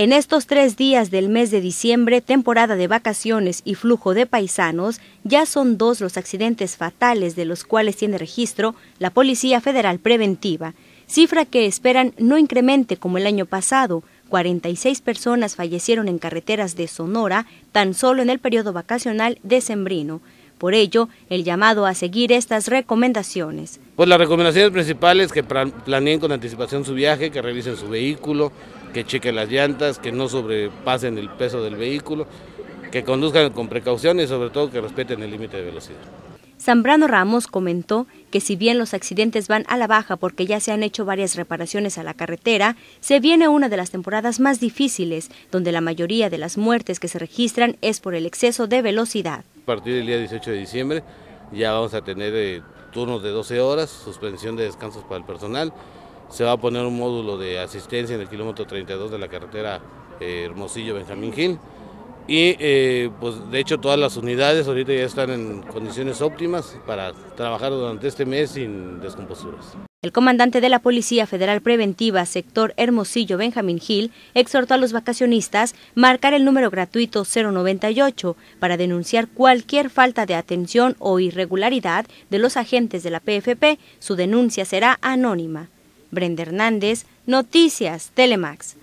En estos tres días del mes de diciembre, temporada de vacaciones y flujo de paisanos, ya son dos los accidentes fatales de los cuales tiene registro la Policía Federal Preventiva, cifra que esperan no incremente como el año pasado. 46 personas fallecieron en carreteras de Sonora tan solo en el periodo vacacional decembrino. Por ello, el llamado a seguir estas recomendaciones. Pues las recomendaciones principales que planeen con anticipación su viaje, que revisen su vehículo, que chequen las llantas, que no sobrepasen el peso del vehículo, que conduzcan con precaución y sobre todo que respeten el límite de velocidad. Zambrano Ramos comentó que si bien los accidentes van a la baja porque ya se han hecho varias reparaciones a la carretera, se viene una de las temporadas más difíciles, donde la mayoría de las muertes que se registran es por el exceso de velocidad. A partir del día 18 de diciembre ya vamos a tener eh, turnos de 12 horas, suspensión de descansos para el personal. Se va a poner un módulo de asistencia en el kilómetro 32 de la carretera eh, Hermosillo-Benjamín Gil. Y eh, pues de hecho todas las unidades ahorita ya están en condiciones óptimas para trabajar durante este mes sin descomposturas. El comandante de la Policía Federal Preventiva, sector Hermosillo, Benjamín Gil, exhortó a los vacacionistas marcar el número gratuito 098 para denunciar cualquier falta de atención o irregularidad de los agentes de la PFP. Su denuncia será anónima. Brenda Hernández, Noticias Telemax.